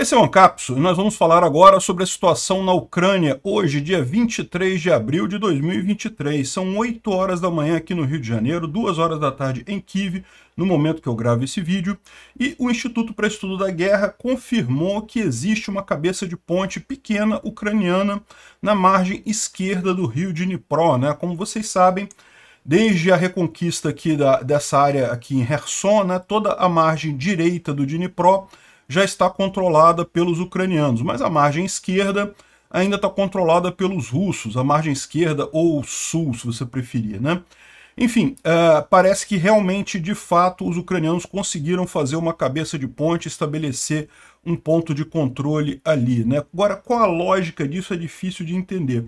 Esse é o Ancapso e nós vamos falar agora sobre a situação na Ucrânia hoje, dia 23 de abril de 2023. São 8 horas da manhã aqui no Rio de Janeiro, 2 horas da tarde em Kiev, no momento que eu gravo esse vídeo. E o Instituto para Estudo da Guerra confirmou que existe uma cabeça de ponte pequena ucraniana na margem esquerda do rio de Dnipro. Né? Como vocês sabem, desde a reconquista aqui da, dessa área aqui em Herson, né? toda a margem direita do Dnipro já está controlada pelos ucranianos, mas a margem esquerda ainda está controlada pelos russos, a margem esquerda ou sul, se você preferir, né? Enfim, uh, parece que realmente, de fato, os ucranianos conseguiram fazer uma cabeça de ponte, estabelecer um ponto de controle ali, né? Agora, qual a lógica disso é difícil de entender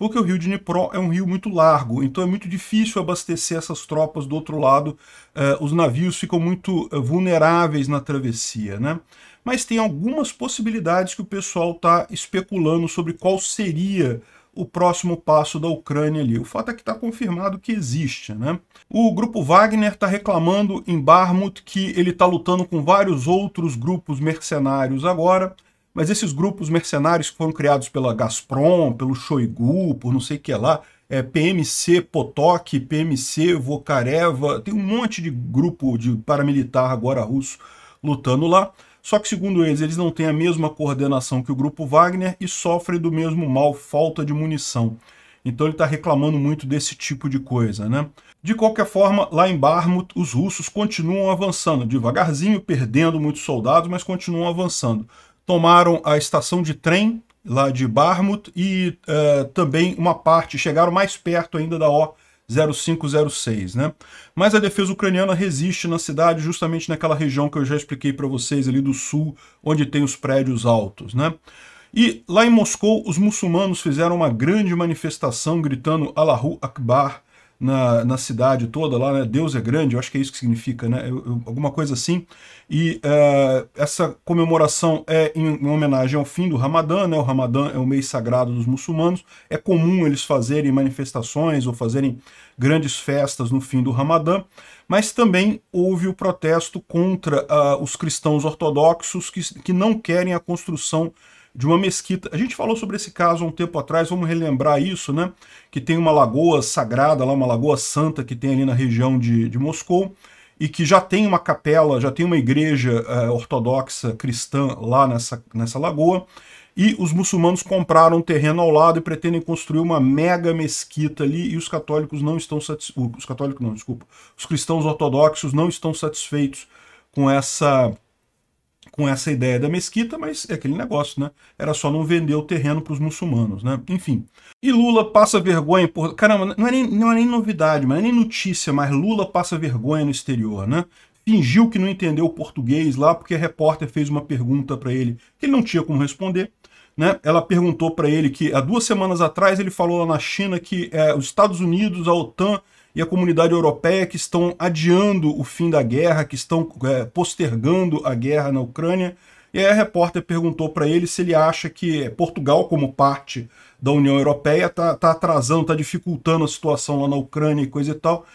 porque o rio Dnipro é um rio muito largo, então é muito difícil abastecer essas tropas do outro lado, eh, os navios ficam muito eh, vulneráveis na travessia, né? Mas tem algumas possibilidades que o pessoal está especulando sobre qual seria o próximo passo da Ucrânia ali. O fato é que está confirmado que existe, né? O grupo Wagner está reclamando em Barmut que ele está lutando com vários outros grupos mercenários agora, mas esses grupos mercenários que foram criados pela Gazprom, pelo Shoigu, por não sei o que lá, é, PMC Potok, PMC Vokareva, tem um monte de grupo de paramilitar agora russo lutando lá. Só que, segundo eles, eles não têm a mesma coordenação que o grupo Wagner e sofrem do mesmo mal, falta de munição. Então ele está reclamando muito desse tipo de coisa, né? De qualquer forma, lá em Barmut, os russos continuam avançando, devagarzinho, perdendo muitos soldados, mas continuam avançando tomaram a estação de trem lá de Barmut e uh, também uma parte, chegaram mais perto ainda da O 0506, né? Mas a defesa ucraniana resiste na cidade, justamente naquela região que eu já expliquei para vocês ali do sul, onde tem os prédios altos, né? E lá em Moscou, os muçulmanos fizeram uma grande manifestação gritando Allahu Akbar na, na cidade toda lá, né? Deus é grande, eu acho que é isso que significa, né? Eu, eu, alguma coisa assim. E uh, essa comemoração é em, em, homenagem ao fim do Ramadã, né? O Ramadã é o mês sagrado dos muçulmanos. É comum eles fazerem manifestações ou fazerem grandes festas no fim do Ramadã, mas também houve o protesto contra uh, os cristãos ortodoxos que, que não querem a construção de uma mesquita. A gente falou sobre esse caso há um tempo atrás, vamos relembrar isso, né? Que tem uma lagoa sagrada lá, uma lagoa santa que tem ali na região de, de Moscou, e que já tem uma capela, já tem uma igreja uh, ortodoxa cristã lá nessa, nessa lagoa, e os muçulmanos compraram um terreno ao lado e pretendem construir uma mega mesquita ali, e os católicos não estão satisfeitos, uh, os católicos não, desculpa, os cristãos ortodoxos não estão satisfeitos com essa com essa ideia da mesquita, mas é aquele negócio, né? Era só não vender o terreno para os muçulmanos, né? Enfim. E Lula passa vergonha por. Caramba, não é, nem, não é nem novidade, mas é nem notícia, mas Lula passa vergonha no exterior, né? Fingiu que não entendeu o português lá, porque a repórter fez uma pergunta para ele que ele não tinha como responder. Né? Ela perguntou para ele que há duas semanas atrás ele falou lá na China que é, os Estados Unidos, a OTAN e a comunidade europeia que estão adiando o fim da guerra, que estão é, postergando a guerra na Ucrânia. E aí a repórter perguntou para ele se ele acha que Portugal, como parte da União Europeia, está tá atrasando, está dificultando a situação lá na Ucrânia e coisa e tal.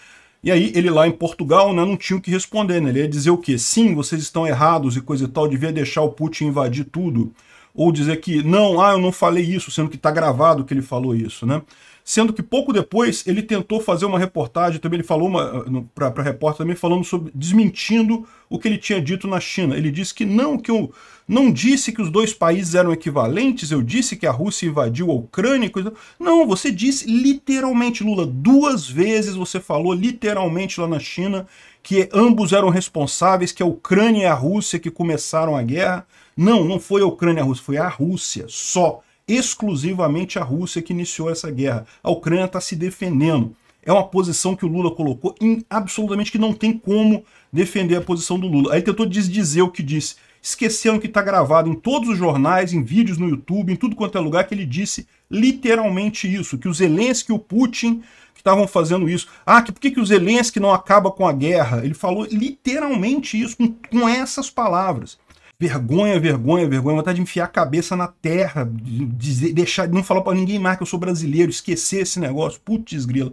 E aí ele lá em Portugal né, não tinha o que responder, né? ele ia dizer o quê? Sim, vocês estão errados e coisa e tal, devia deixar o Putin invadir tudo. Ou dizer que, não, ah, eu não falei isso, sendo que está gravado que ele falou isso, né? sendo que pouco depois ele tentou fazer uma reportagem, também ele falou ah, para a repórter também falando sobre desmentindo o que ele tinha dito na China. Ele disse que não, que eu não disse que os dois países eram equivalentes, eu disse que a Rússia invadiu a Ucrânia, coisa. Não, você disse literalmente, Lula, duas vezes você falou literalmente lá na China que ambos eram responsáveis, que a Ucrânia e a Rússia que começaram a guerra. Não, não foi a Ucrânia e a Rússia, foi a Rússia só exclusivamente a Rússia que iniciou essa guerra. A Ucrânia está se defendendo. É uma posição que o Lula colocou em absolutamente que não tem como defender a posição do Lula. Aí tentou desdizer o que disse. Esqueceram que está gravado em todos os jornais, em vídeos no YouTube, em tudo quanto é lugar, que ele disse literalmente isso, que o Zelensky e o Putin que estavam fazendo isso. Ah, que, por que, que o Zelensky não acaba com a guerra? Ele falou literalmente isso, com, com essas palavras. Vergonha, vergonha, vergonha, vontade de enfiar a cabeça na terra, dizer, deixar, não falar para ninguém mais que eu sou brasileiro, esquecer esse negócio, putz grila.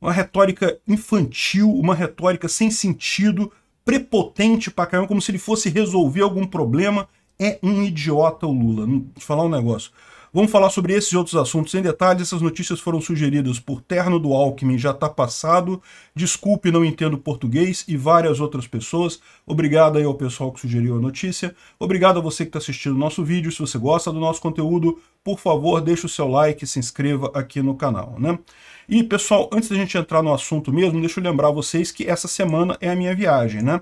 Uma retórica infantil, uma retórica sem sentido, prepotente pra caramba, como se ele fosse resolver algum problema. É um idiota o Lula. Vou te falar um negócio. Vamos falar sobre esses outros assuntos em detalhes. Essas notícias foram sugeridas por Terno do Alckmin, já está passado. Desculpe, não entendo português e várias outras pessoas. Obrigado aí ao pessoal que sugeriu a notícia. Obrigado a você que está assistindo o nosso vídeo. Se você gosta do nosso conteúdo, por favor, deixe o seu like e se inscreva aqui no canal, né? E, pessoal, antes da gente entrar no assunto mesmo, deixa eu lembrar vocês que essa semana é a minha viagem, né?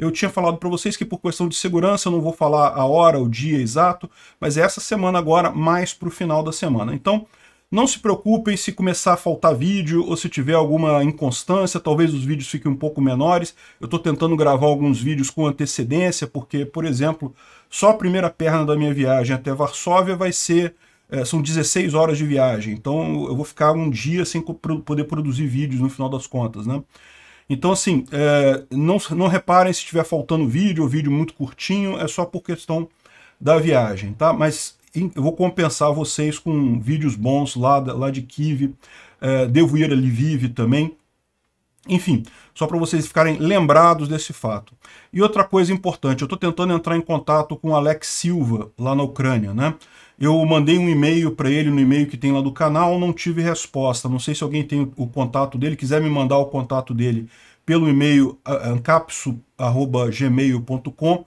Eu tinha falado para vocês que por questão de segurança eu não vou falar a hora, o dia exato, mas é essa semana agora, mais para o final da semana. Então, não se preocupem se começar a faltar vídeo ou se tiver alguma inconstância, talvez os vídeos fiquem um pouco menores. Eu estou tentando gravar alguns vídeos com antecedência, porque, por exemplo, só a primeira perna da minha viagem até Varsóvia vai ser... É, são 16 horas de viagem, então eu vou ficar um dia sem poder produzir vídeos no final das contas, né? Então, assim, é, não, não reparem se estiver faltando vídeo, ou vídeo muito curtinho, é só por questão da viagem, tá? Mas em, eu vou compensar vocês com vídeos bons lá, lá de Kiev, é, devo ir ali Lviv também, enfim, só para vocês ficarem lembrados desse fato. E outra coisa importante, eu estou tentando entrar em contato com o Alex Silva, lá na Ucrânia, né? Eu mandei um e-mail para ele no e-mail que tem lá do canal, não tive resposta. Não sei se alguém tem o contato dele, quiser me mandar o contato dele pelo e-mail ancapsu@gmail.com.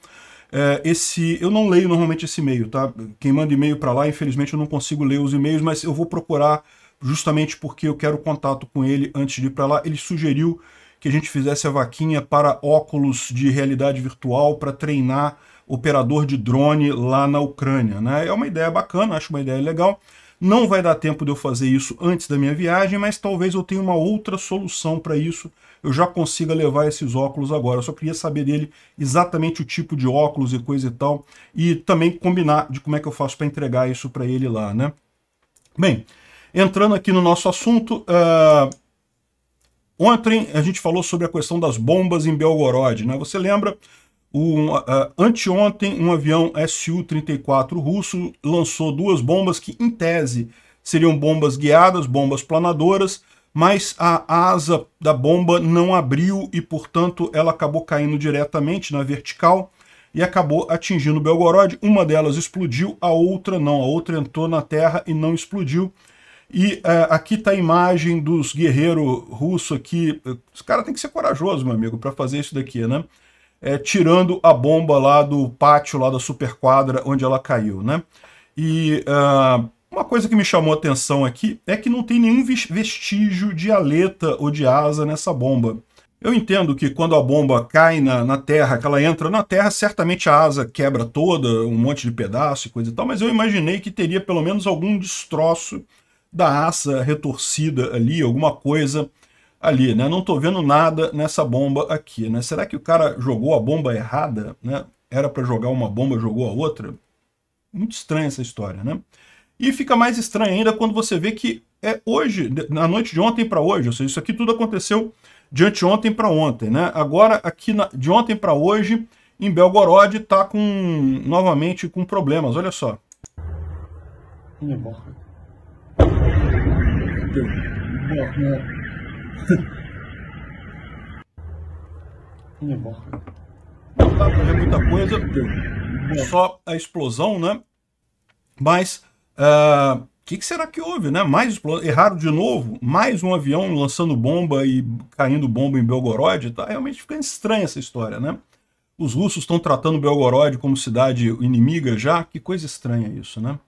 É, esse, eu não leio normalmente esse e-mail, tá? Quem manda e-mail para lá, infelizmente eu não consigo ler os e-mails, mas eu vou procurar justamente porque eu quero contato com ele antes de ir para lá. Ele sugeriu que a gente fizesse a vaquinha para óculos de realidade virtual para treinar operador de drone lá na Ucrânia. Né? É uma ideia bacana, acho uma ideia legal. Não vai dar tempo de eu fazer isso antes da minha viagem, mas talvez eu tenha uma outra solução para isso. Eu já consiga levar esses óculos agora. Eu só queria saber dele exatamente o tipo de óculos e coisa e tal. E também combinar de como é que eu faço para entregar isso para ele lá, né? Bem, entrando aqui no nosso assunto... Uh, ontem a gente falou sobre a questão das bombas em Belgorod, né? Você lembra um, uh, anteontem, um avião Su-34 russo lançou duas bombas que, em tese, seriam bombas guiadas, bombas planadoras, mas a asa da bomba não abriu e, portanto, ela acabou caindo diretamente na vertical e acabou atingindo Belgorod. Uma delas explodiu, a outra não. A outra entrou na terra e não explodiu. E uh, aqui está a imagem dos guerreiros russos aqui. Os caras têm que ser corajosos, meu amigo, para fazer isso daqui, né? é, tirando a bomba lá do pátio, lá da superquadra onde ela caiu, né? E uh, uma coisa que me chamou a atenção aqui é que não tem nenhum vestígio de aleta ou de asa nessa bomba. Eu entendo que quando a bomba cai na, na, Terra, que ela entra na Terra, certamente a asa quebra toda, um monte de pedaço e coisa e tal, mas eu imaginei que teria pelo menos algum destroço da asa retorcida ali, alguma coisa ali, né? Não estou vendo nada nessa bomba aqui, né? Será que o cara jogou a bomba errada, né? Era para jogar uma bomba, jogou a outra? Muito estranha essa história, né? E fica mais estranho ainda quando você vê que é hoje, na noite de ontem para hoje, ou seja, isso aqui tudo aconteceu de anteontem para ontem, né? Agora, aqui na, de ontem para hoje, em Belgorod, tá com, novamente com problemas, olha só. Minha morra. Minha é Não dá pra fazer muita coisa, só a explosão, né? Mas o uh, ah, que, que, será que houve, né? Mais erraram de novo, mais um avião lançando bomba e caindo bomba em Belgorod, tá? Realmente fica estranha essa história, né? Os russos estão tratando Belgorod como cidade inimiga já, que coisa estranha isso, né?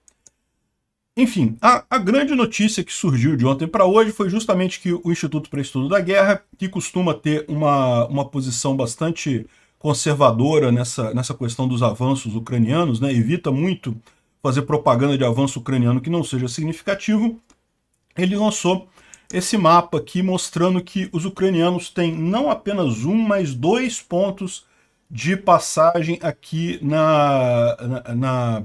Enfim, a, a, grande notícia que surgiu de ontem para hoje foi justamente que o Instituto para Estudo da Guerra, que costuma ter uma, uma posição bastante conservadora nessa, nessa questão dos avanços ucranianos, né, evita muito fazer propaganda de avanço ucraniano que não seja significativo, ele lançou esse mapa aqui mostrando que os ucranianos têm não apenas um, mas dois pontos de passagem aqui na, na, na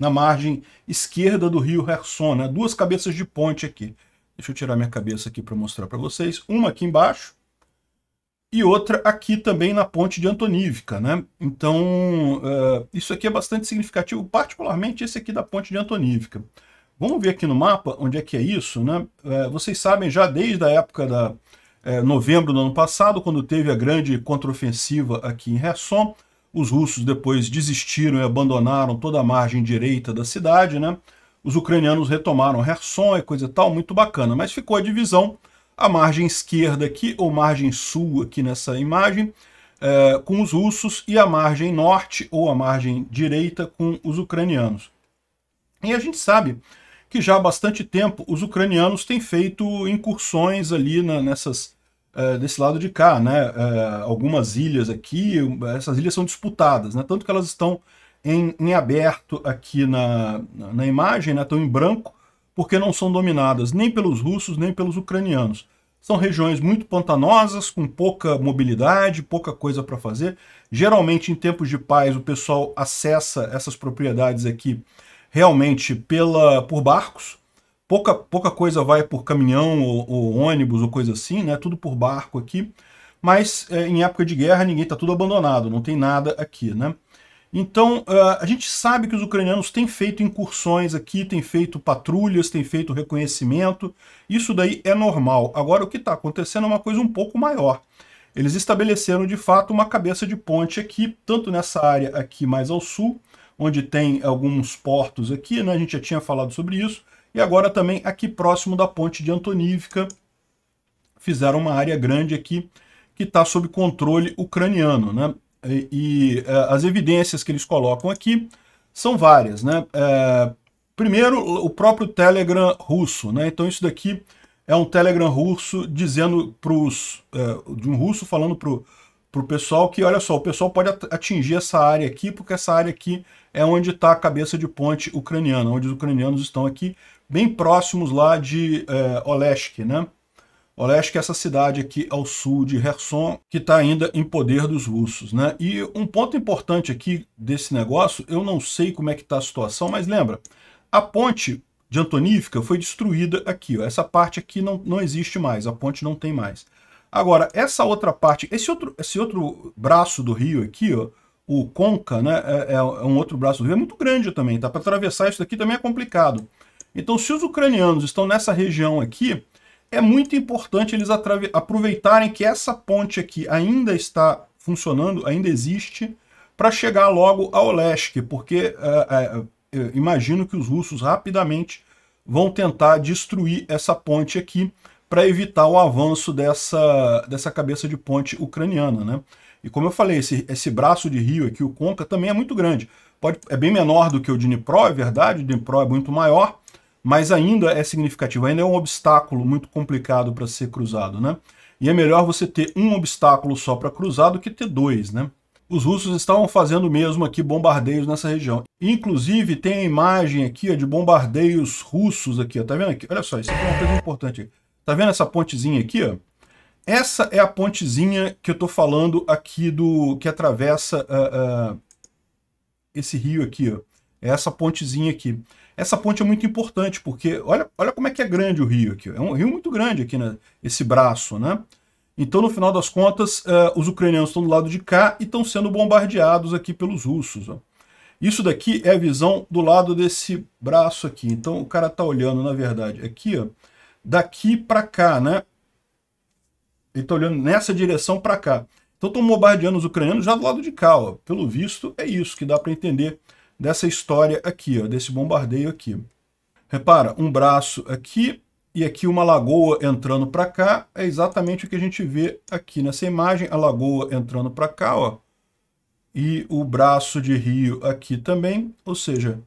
na margem esquerda do rio Hersona. Né? Duas cabeças de ponte aqui. Deixa eu tirar minha cabeça aqui para mostrar para vocês. Uma aqui embaixo e outra aqui também na ponte de Antonívica. Né? Então, uh, isso aqui é bastante significativo, particularmente esse aqui da ponte de Antonívica. Vamos ver aqui no mapa onde é que é isso. Né? Uh, vocês sabem já desde a época de uh, novembro do ano passado, quando teve a grande contraofensiva aqui em Resson, os russos depois desistiram e abandonaram toda a margem direita da cidade, né? Os ucranianos retomaram Herson e coisa e tal, muito bacana. Mas ficou a divisão, a margem esquerda aqui, ou margem sul aqui nessa imagem, é, com os russos, e a margem norte, ou a margem direita, com os ucranianos. E a gente sabe que já há bastante tempo os ucranianos têm feito incursões ali na, nessas é, desse lado de cá, né? É, algumas ilhas aqui, essas ilhas são disputadas, né? Tanto que elas estão em, em aberto aqui na, na imagem, né? Estão em branco, porque não são dominadas nem pelos russos, nem pelos ucranianos. São regiões muito pantanosas, com pouca mobilidade, pouca coisa para fazer. Geralmente, em tempos de paz, o pessoal acessa essas propriedades aqui realmente pela, por barcos, pouca, pouca coisa vai por caminhão ou, ou, ônibus ou coisa assim, né? Tudo por barco aqui. Mas é, em época de guerra ninguém está tudo abandonado, não tem nada aqui, né? Então uh, a gente sabe que os ucranianos têm feito incursões aqui, têm feito patrulhas, têm feito reconhecimento. Isso daí é normal. Agora o que está acontecendo é uma coisa um pouco maior. Eles estabeleceram de fato uma cabeça de ponte aqui, tanto nessa área aqui mais ao sul, onde tem alguns portos aqui, né? a gente já tinha falado sobre isso, e agora também aqui próximo da ponte de Antonívica, fizeram uma área grande aqui que está sob controle ucraniano. Né? E, e uh, as evidências que eles colocam aqui são várias. Né? Uh, primeiro, o próprio Telegram russo. Né? Então isso daqui é um Telegram russo dizendo para os... Uh, é, de um russo falando para para o pessoal que, olha só, o pessoal pode atingir essa área aqui, porque essa área aqui é onde está a cabeça de ponte ucraniana, onde os ucranianos estão aqui bem próximos lá de é, eh, Olesk, né? Olesk é essa cidade aqui ao sul de Kherson, que está ainda em poder dos russos. Né? E um ponto importante aqui desse negócio, eu não sei como é que está a situação, mas lembra, a ponte de Antonívka foi destruída aqui. Ó. Essa parte aqui não, não existe mais, a ponte não tem mais. Agora, essa outra parte, esse outro, esse outro braço do rio aqui, ó, o Conca, né, é, é um outro braço do rio, é muito grande também, tá? Para atravessar isso daqui também é complicado. Então, se os ucranianos estão nessa região aqui, é muito importante eles aproveitarem que essa ponte aqui ainda está funcionando, ainda existe, para chegar logo ao Leste, porque é, é, é, imagino que os russos rapidamente vão tentar destruir essa ponte aqui para evitar o avanço dessa, dessa cabeça de ponte ucraniana, né? E como eu falei, esse, esse braço de rio aqui, o Conca, também é muito grande. Pode, é bem menor do que o Dnipro, é verdade, o Dnipro é muito maior, mas ainda é significativo, ainda é um obstáculo muito complicado para ser cruzado, né? E é melhor você ter um obstáculo só para cruzar do que ter dois, né? Os russos estavam fazendo mesmo aqui bombardeios nessa região. Inclusive tem a imagem aqui ó, de bombardeios russos aqui, ó. tá vendo aqui? Olha só, isso aqui é uma coisa importante. Tá vendo essa pontezinha aqui, ó? Essa é a pontezinha que eu tô falando aqui do que atravessa uh, uh, esse rio aqui, ó. É essa pontezinha aqui. Essa ponte é muito importante, porque olha, olha como é que é grande o rio aqui. É um rio muito grande aqui, né? esse braço, né? Então, no final das contas, uh, os ucranianos estão do lado de cá e estão sendo bombardeados aqui pelos russos. Ó. Isso daqui é a visão do lado desse braço aqui. Então, o cara está olhando, na verdade, aqui, ó, daqui para cá, né? Ele está olhando nessa direção para cá. Então, estão bombardeando os ucranianos já do lado de cá. Ó. Pelo visto, é isso que dá para entender dessa história aqui, ó, desse bombardeio aqui. Repara, um braço aqui e aqui uma lagoa entrando para cá, é exatamente o que a gente vê aqui nessa imagem, a lagoa entrando para cá, ó, e o braço de rio aqui também, ou seja,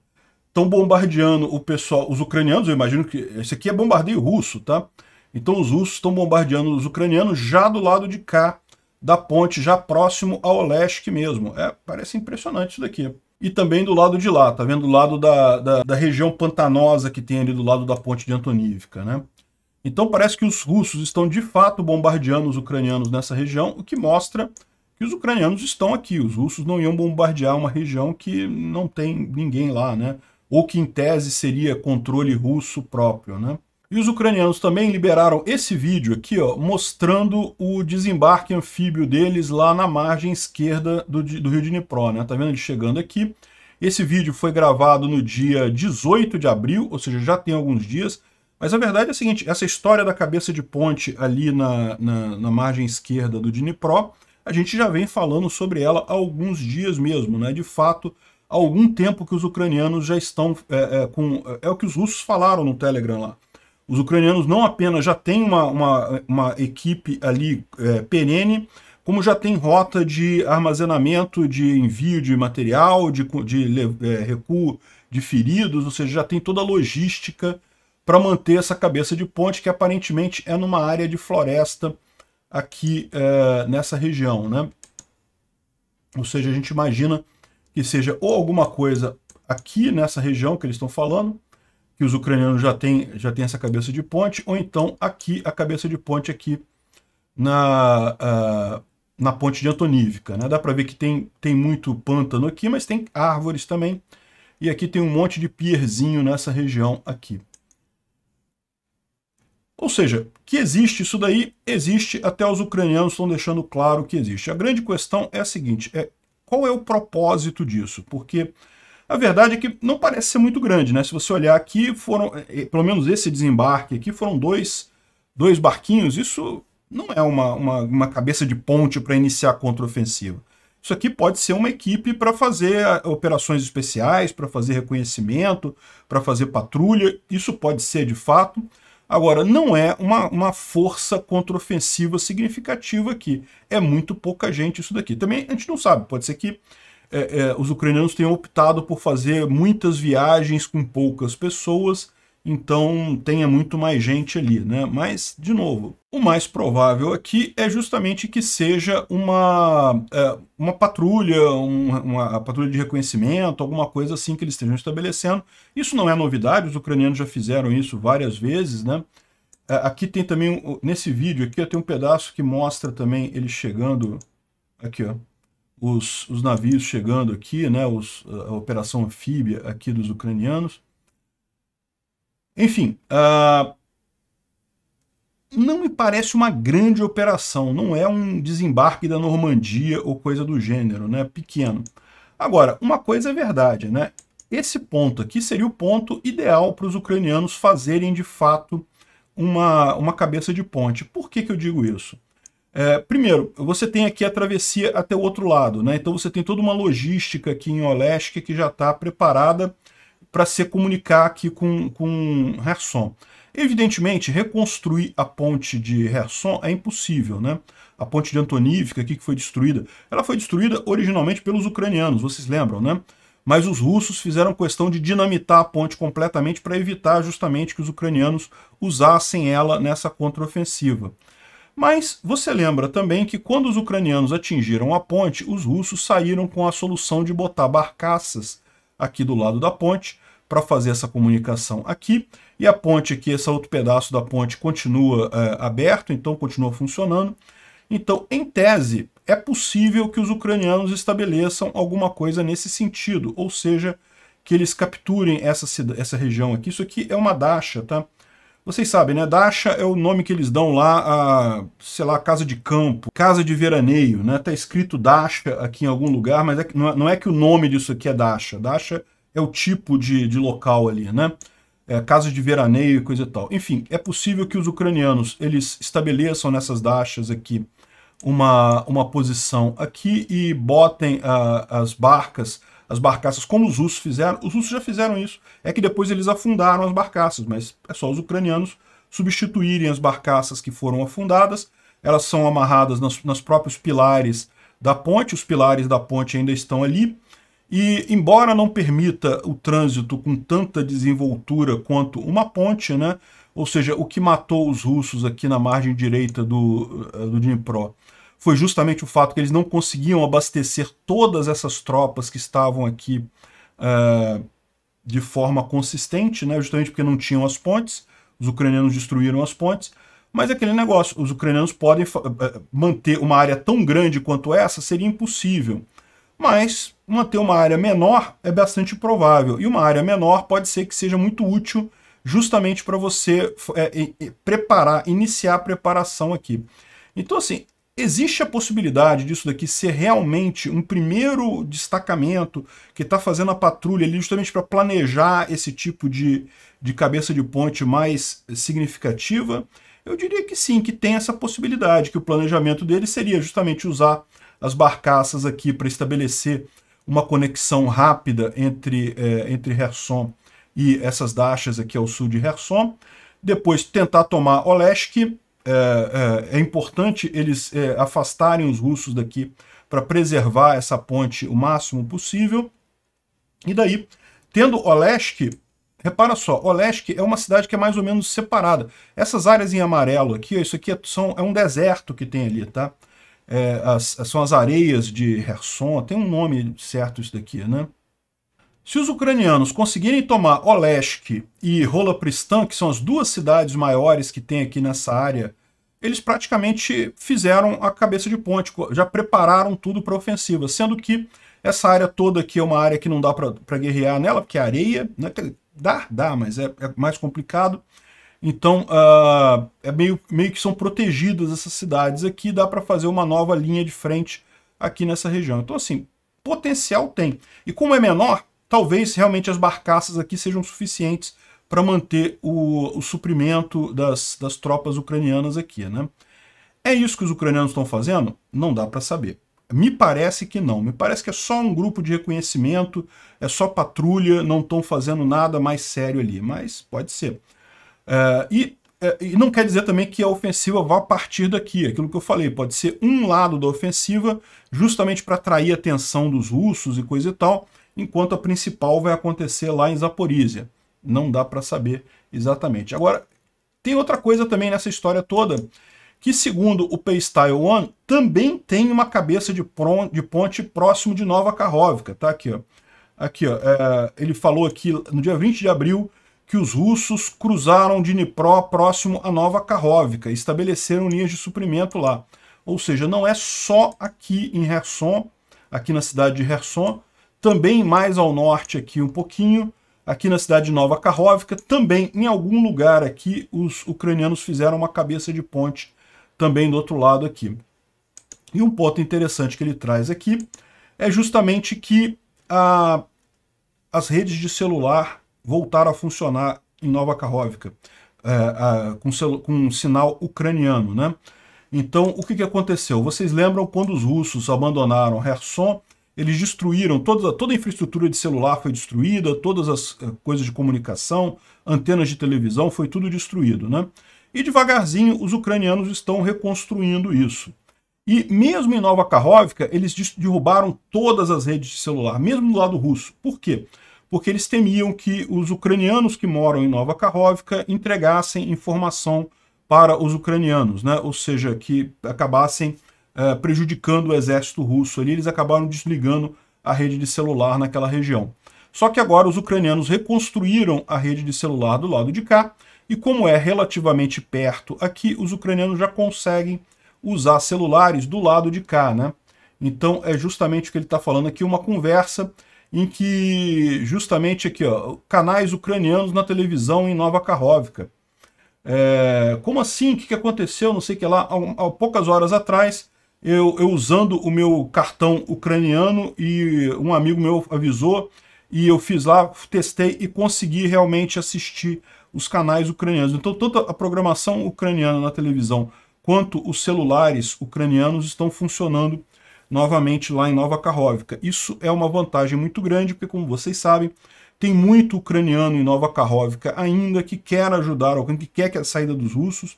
estão bombardeando o pessoal, os ucranianos, eu imagino que esse aqui é bombardeio russo, tá? Então os russos estão bombardeando os ucranianos já do lado de cá da ponte, já próximo ao Olesk mesmo. É, parece impressionante isso daqui e também do lado de lá, tá vendo? Do lado da, da, da região pantanosa que tem ali do lado da ponte de Antonívka, né? Então parece que os russos estão de fato bombardeando os ucranianos nessa região, o que mostra que os ucranianos estão aqui. Os russos não iam bombardear uma região que não tem ninguém lá, né? Ou que em tese seria controle russo próprio, né? E os ucranianos também liberaram esse vídeo aqui, ó, mostrando o desembarque anfíbio deles lá na margem esquerda do, do rio de Dnipro, né? Tá vendo ele chegando aqui. Esse vídeo foi gravado no dia 18 de abril, ou seja, já tem alguns dias. Mas a verdade é a seguinte, essa história da cabeça de ponte ali na, na, na margem esquerda do Dnipro, a gente já vem falando sobre ela há alguns dias mesmo, né? De fato, há algum tempo que os ucranianos já estão é, é, com... É, é o que os russos falaram no Telegram lá os ucranianos não apenas já têm uma, uma, uma equipe ali é, perene, como já tem rota de armazenamento, de envio de material, de, de é, recuo de feridos, ou seja, já tem toda a logística para manter essa cabeça de ponte, que aparentemente é numa área de floresta aqui é, nessa região. Né? Ou seja, a gente imagina que seja ou alguma coisa aqui nessa região que eles estão falando, que os ucranianos já têm já tem essa cabeça de ponte, ou então aqui, a cabeça de ponte aqui na, ah, na ponte de Antonívica. Né? Dá para ver que tem, tem muito pântano aqui, mas tem árvores também. E aqui tem um monte de pierzinho nessa região aqui. Ou seja, que existe isso daí, existe, até os ucranianos estão deixando claro que existe. A grande questão é a seguinte, é qual é o propósito disso? Porque a verdade é que não parece ser muito grande, né? Se você olhar aqui, foram, eh, eh, pelo menos esse desembarque aqui, foram dois, dois barquinhos. Isso não é uma, uma, uma cabeça de ponte para iniciar a contraofensiva. Isso aqui pode ser uma equipe para fazer ah, operações especiais, para fazer reconhecimento, para fazer patrulha. Isso pode ser de fato. Agora, não é uma, uma força contraofensiva significativa aqui. É muito pouca gente isso daqui. Também a gente não sabe, pode ser que é, é, os ucranianos têm optado por fazer muitas viagens com poucas pessoas, então tenha muito mais gente ali, né? Mas, de novo, o mais provável aqui é justamente que seja uma, é, uma patrulha, um, uma patrulha de reconhecimento, alguma coisa assim que eles estejam estabelecendo. Isso não é novidade, os ucranianos já fizeram isso várias vezes, né? É, aqui tem também, nesse vídeo aqui, tem um pedaço que mostra também eles chegando, aqui ó, os, os navios chegando aqui, né, os, a operação anfíbia aqui dos ucranianos. Enfim, uh, não me parece uma grande operação, não é um desembarque da Normandia ou coisa do gênero, né, pequeno. Agora, uma coisa é verdade, né? Esse ponto aqui seria o ponto ideal para os ucranianos fazerem de fato uma, uma cabeça de ponte. Por que, que eu digo isso? É, primeiro, você tem aqui a travessia até o outro lado, né? Então você tem toda uma logística aqui em Olesk que já está preparada para se comunicar aqui com, com Herson. Evidentemente, reconstruir a ponte de Herson é impossível, né? A ponte de Antonivka aqui que foi destruída, ela foi destruída originalmente pelos ucranianos, vocês lembram, né? Mas os russos fizeram questão de dinamitar a ponte completamente para evitar justamente que os ucranianos usassem ela nessa contraofensiva. Mas você lembra também que quando os ucranianos atingiram a ponte, os russos saíram com a solução de botar barcaças aqui do lado da ponte para fazer essa comunicação aqui. E a ponte aqui, esse outro pedaço da ponte continua é, aberto, então continua funcionando. Então, em tese, é possível que os ucranianos estabeleçam alguma coisa nesse sentido, ou seja, que eles capturem essa, essa região aqui. Isso aqui é uma dacha, tá? Vocês sabem, né? Dacha é o nome que eles dão lá a, sei lá, casa de campo, casa de veraneio, né? Tá escrito Dacha aqui em algum lugar, mas é, é, não, é, que o nome disso aqui é Dacha. Dacha é o tipo de, de local ali, né? É, casa de veraneio e coisa e tal. Enfim, é possível que os ucranianos eles estabeleçam nessas Dachas aqui uma, uma posição aqui e botem uh, as barcas as barcaças como os russos fizeram. Os russos já fizeram isso. É que depois eles afundaram as barcaças, mas é só os ucranianos substituírem as barcaças que foram afundadas. Elas são amarradas nas, nos próprios pilares da ponte, os pilares da ponte ainda estão ali. E, embora não permita o trânsito com tanta desenvoltura quanto uma ponte, né? ou seja, o que matou os russos aqui na margem direita do, eh, do Dnipro foi justamente o fato que eles não conseguiam abastecer todas essas tropas que estavam aqui uh, de forma consistente, né? justamente porque não tinham as pontes, os ucranianos destruíram as pontes, mas é aquele negócio, os ucranianos podem eh, manter uma área tão grande quanto essa seria impossível, mas manter uma área menor é bastante provável, e uma área menor pode ser que seja muito útil justamente para você é, é, preparar, iniciar a preparação aqui. Então, assim, Existe a possibilidade disso daqui ser realmente um primeiro destacamento que está fazendo a patrulha ali justamente para planejar esse tipo de, de cabeça de ponte mais significativa? Eu diria que sim, que tem essa possibilidade, que o planejamento dele seria justamente usar as barcaças aqui para estabelecer uma conexão rápida entre, é, entre Herson e essas dachas aqui ao sul de Herson, depois tentar tomar Olesk, é, é, é, importante eles é, afastarem os russos daqui para preservar essa ponte o máximo possível. E daí, tendo Olesk, repara só, Olesk é uma cidade que é mais ou menos separada. Essas áreas em amarelo aqui, isso aqui é, são, é um deserto que tem ali, tá? É, as, são as areias de Herson, tem um nome certo isso daqui, né? Se os ucranianos conseguirem tomar Olesk e Rolapristan, que são as duas cidades maiores que tem aqui nessa área, eles praticamente fizeram a cabeça de ponte, já prepararam tudo para a ofensiva, sendo que essa área toda aqui é uma área que não dá para guerrear nela, porque é areia, né? dá, dá, mas é, é mais complicado. Então, uh, é meio, meio que são protegidas essas cidades aqui, dá para fazer uma nova linha de frente aqui nessa região. Então, assim, potencial tem. E como é menor, talvez realmente as barcaças aqui sejam suficientes para manter o, o suprimento das, das tropas ucranianas aqui, né? É isso que os ucranianos estão fazendo? Não dá para saber. Me parece que não. Me parece que é só um grupo de reconhecimento, é só patrulha, não estão fazendo nada mais sério ali. Mas pode ser. Uh, e, uh, e, não quer dizer também que a ofensiva vá partir daqui. Aquilo que eu falei, pode ser um lado da ofensiva, justamente para atrair a atenção dos russos e coisa e tal enquanto a principal vai acontecer lá em Zaporizhia. Não dá para saber exatamente. Agora, tem outra coisa também nessa história toda, que segundo o Paystyle One, também tem uma cabeça de, ponte próximo de Nova Karhovka, tá aqui, ó. Aqui, ó, é, ele falou aqui no dia 20 de abril que os russos cruzaram Dnipro próximo a Nova Karhovka e estabeleceram linhas de suprimento lá. Ou seja, não é só aqui em Herson, aqui na cidade de Herson, também mais ao norte aqui um pouquinho, aqui na cidade de Nova Karhovka, também em algum lugar aqui os ucranianos fizeram uma cabeça de ponte também do outro lado aqui. E um ponto interessante que ele traz aqui é justamente que a, as redes de celular voltaram a funcionar em Nova Karhovka, é, com, com um sinal ucraniano, né? Então, o que, que aconteceu? Vocês lembram quando os russos abandonaram Kherson eles destruíram, toda, toda a infraestrutura de celular foi destruída, todas as eh, coisas de comunicação, antenas de televisão, foi tudo destruído. Né? E devagarzinho os ucranianos estão reconstruindo isso. E mesmo em Nova Karhovka, eles derrubaram todas as redes de celular, mesmo do lado russo. Por quê? Porque eles temiam que os ucranianos que moram em Nova Karhovka entregassem informação para os ucranianos, né? ou seja, que acabassem eh, prejudicando o exército russo ali. Eles acabaram desligando a rede de celular naquela região. Só que agora os ucranianos reconstruíram a rede de celular do lado de cá, e como é relativamente perto aqui, os ucranianos já conseguem usar celulares do lado de cá, né? Então é justamente o que ele está falando aqui, uma conversa em que justamente aqui, ó, canais ucranianos na televisão em Nova Karhovka. É, eh, como assim? O que aconteceu? Não sei o que lá. Há, há poucas horas atrás, eu, eu usando o meu cartão ucraniano e um amigo meu avisou e eu fiz lá, testei e consegui realmente assistir os canais ucranianos. Então toda a programação ucraniana na televisão quanto os celulares ucranianos estão funcionando novamente lá em Nova Karhovka. Isso é uma vantagem muito grande, porque como vocês sabem, tem muito ucraniano em Nova Karhovka ainda que quer ajudar, alguém que quer a saída dos russos,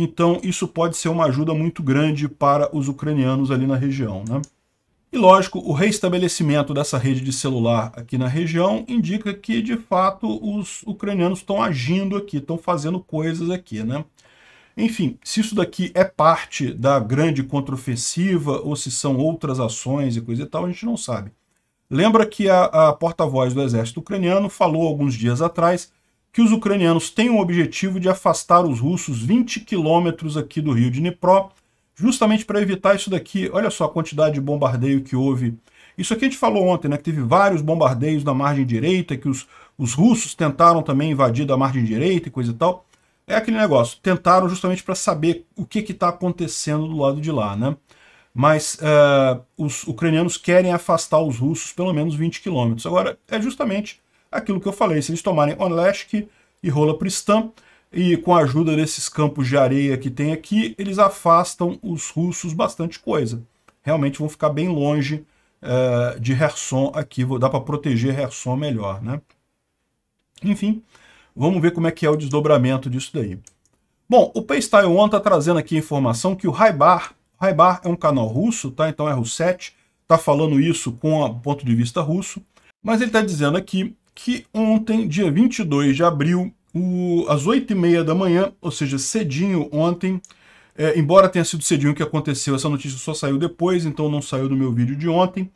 então, isso pode ser uma ajuda muito grande para os ucranianos ali na região. Né? E lógico, o reestabelecimento dessa rede de celular aqui na região indica que, de fato, os ucranianos estão agindo aqui, estão fazendo coisas aqui, né? Enfim, se isso daqui é parte da grande contraofensiva ou se são outras ações e coisa e tal, a gente não sabe. Lembra que a, a porta-voz do exército ucraniano falou alguns dias atrás que os ucranianos têm o objetivo de afastar os russos 20 quilômetros aqui do rio de Dnipro, justamente para evitar isso daqui. Olha só a quantidade de bombardeio que houve. Isso aqui a gente falou ontem, né, que teve vários bombardeios na margem direita, que os, os russos tentaram também invadir da margem direita e coisa e tal. É aquele negócio, tentaram justamente para saber o que está acontecendo do lado de lá, né? Mas uh, os ucranianos querem afastar os russos pelo menos 20 quilômetros. Agora, é justamente aquilo que eu falei, se eles tomarem Onleshk e Rola Pristan, e com a ajuda desses campos de areia que tem aqui, eles afastam os russos bastante coisa. Realmente vão ficar bem longe uh, de Herson aqui, dá para proteger Herson melhor, né? Enfim, vamos ver como é que é o desdobramento disso daí. Bom, o Pace Taiwan está trazendo aqui a informação que o Raibar, Raibar é um canal russo, tá? Então é Russet, está falando isso com o ponto de vista russo, mas ele está dizendo aqui que ontem, dia 22 de abril, o, às 8h30 da manhã, ou seja, cedinho ontem, é, embora tenha sido cedinho que aconteceu, essa notícia só saiu depois, então não saiu do meu vídeo de ontem,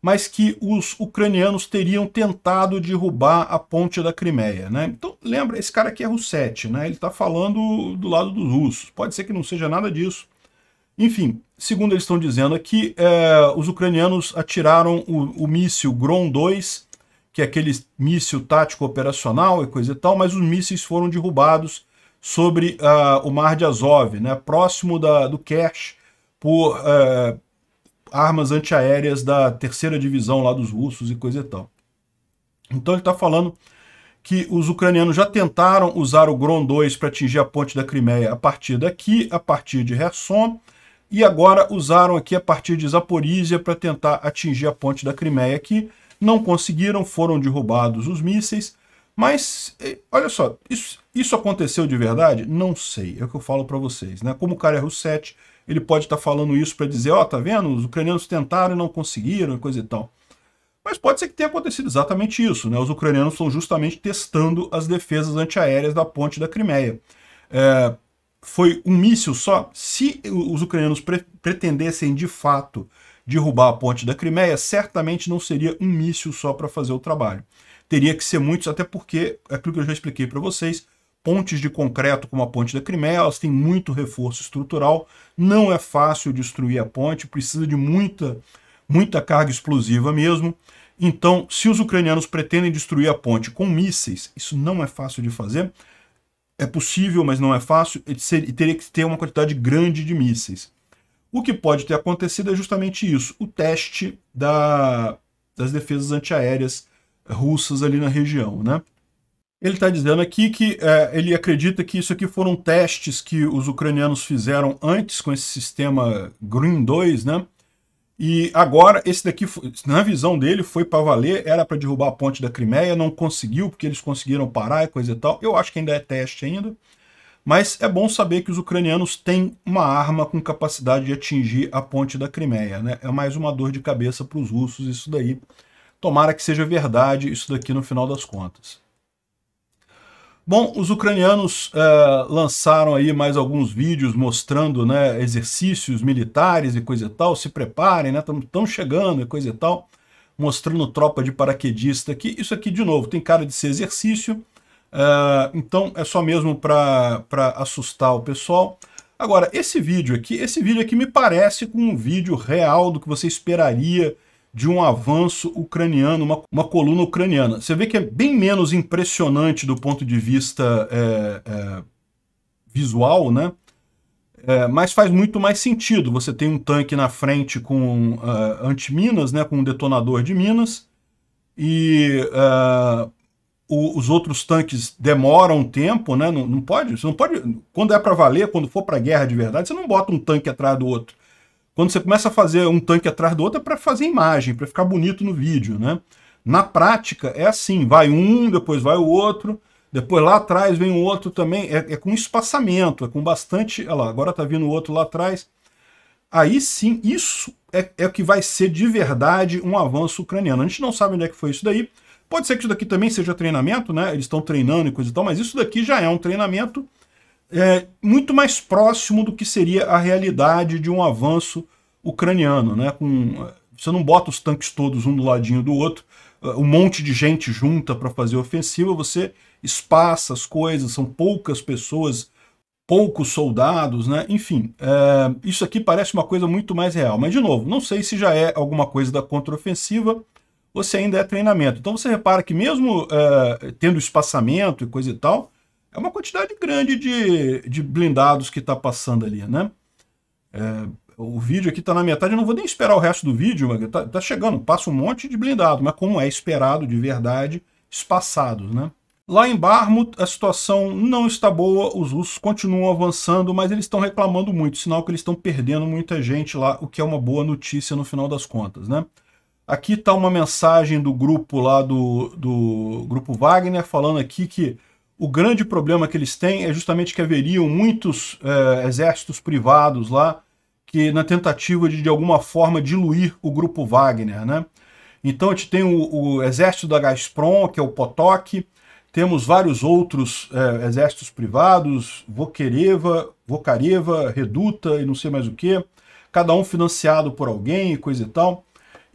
mas que os ucranianos teriam tentado derrubar a ponte da Crimeia. Né? Então, lembra, esse cara aqui é Russet, né? ele está falando do lado dos russos, pode ser que não seja nada disso. Enfim, segundo eles estão dizendo aqui, é, os ucranianos atiraram o, o míssil Grom 2 que é aquele míssil tático operacional e coisa e tal, mas os mísseis foram derrubados sobre uh, o Mar de Azov, né, próximo da, do Kerch, por uh, armas antiaéreas da terceira divisão lá dos russos e coisa e tal. Então ele está falando que os ucranianos já tentaram usar o Grom 2 para atingir a ponte da Crimeia a partir daqui, a partir de Kherson, e agora usaram aqui a partir de Zaporizhia para tentar atingir a ponte da Crimeia aqui, não conseguiram, foram derrubados os mísseis. Mas, eh, olha só, isso, isso aconteceu de verdade? Não sei, é o que eu falo para vocês. Né? Como o cara é russete, ele pode estar tá falando isso para dizer, ó, oh, tá vendo, os ucranianos tentaram e não conseguiram, coisa e tal. Mas pode ser que tenha acontecido exatamente isso, né? Os ucranianos estão justamente testando as defesas antiaéreas da ponte da Crimeia. É, foi um míssil só? Se os ucranianos pre pretendessem, de fato, derrubar a ponte da Crimeia certamente não seria um míssil só para fazer o trabalho. Teria que ser muitos, até porque, é aquilo que eu já expliquei para vocês, pontes de concreto como a ponte da Crimeia, elas têm muito reforço estrutural, não é fácil destruir a ponte, precisa de muita, muita carga explosiva mesmo. Então, se os ucranianos pretendem destruir a ponte com mísseis, isso não é fácil de fazer, é possível, mas não é fácil, e teria que ter uma quantidade grande de mísseis. O que pode ter acontecido é justamente isso: o teste da, das defesas antiaéreas russas ali na região. Né? Ele está dizendo aqui que é, ele acredita que isso aqui foram testes que os ucranianos fizeram antes com esse sistema Green 2, né? E agora, esse daqui, na visão dele, foi para valer, era para derrubar a ponte da Crimeia, não conseguiu, porque eles conseguiram parar e coisa e tal. Eu acho que ainda é teste ainda. Mas é bom saber que os ucranianos têm uma arma com capacidade de atingir a ponte da Crimeia. Né? É mais uma dor de cabeça para os russos isso daí. Tomara que seja verdade isso daqui no final das contas. Bom, os ucranianos eh, lançaram aí mais alguns vídeos mostrando né, exercícios militares e coisa e tal, se preparem, né? Estão chegando e coisa e tal, mostrando tropa de paraquedista aqui. Isso aqui, de novo, tem cara de ser exercício, ah, então é só mesmo para assustar o pessoal. Agora, esse vídeo aqui, esse vídeo aqui me parece com um vídeo real do que você esperaria de um avanço ucraniano, uma, uma coluna ucraniana. Você vê que é bem menos impressionante do ponto de vista é, é, visual, né? É, mas faz muito mais sentido. Você tem um tanque na frente com uh, antiminas, né, com um detonador de minas, e uh, o, os outros tanques demoram um tempo, né? Não, não pode, você não pode. Quando é para valer, quando for para guerra de verdade, você não bota um tanque atrás do outro. Quando você começa a fazer um tanque atrás do outro é para fazer imagem, para ficar bonito no vídeo, né? Na prática é assim, vai um, depois vai o outro, depois lá atrás vem o outro também, é, é com espaçamento, é com bastante, olha lá, agora tá vindo o outro lá atrás. Aí sim, isso é, é o que vai ser de verdade um avanço ucraniano. A gente não sabe onde é que foi isso daí, Pode ser que isso daqui também seja treinamento, né? Eles estão treinando e coisa e tal, mas isso daqui já é um treinamento é, muito mais próximo do que seria a realidade de um avanço ucraniano, né? Com, você não bota os tanques todos um do ladinho do outro, uh, um monte de gente junta para fazer ofensiva, você espaça as coisas, são poucas pessoas, poucos soldados, né? Enfim, é, isso aqui parece uma coisa muito mais real. Mas, de novo, não sei se já é alguma coisa da contraofensiva, você ainda é treinamento. Então você repara que mesmo eh, tendo espaçamento e coisa e tal, é uma quantidade grande de, de blindados que está passando ali, né? É, o vídeo aqui está na metade, eu não vou nem esperar o resto do vídeo, está tá chegando, passa um monte de blindado, mas como é esperado de verdade, espaçados, né? Lá em Barmut, a situação não está boa, os russos continuam avançando, mas eles estão reclamando muito, sinal que eles estão perdendo muita gente lá, o que é uma boa notícia no final das contas, né? Aqui está uma mensagem do grupo lá do, do grupo Wagner falando aqui que o grande problema que eles têm é justamente que haveriam muitos é, exércitos privados lá que na tentativa de de alguma forma diluir o grupo Wagner, né? Então a gente tem o, o exército da Gazprom, que é o Potok, temos vários outros é, exércitos privados, Vokereva, Vocareva, Reduta e não sei mais o que, cada um financiado por alguém e coisa e tal.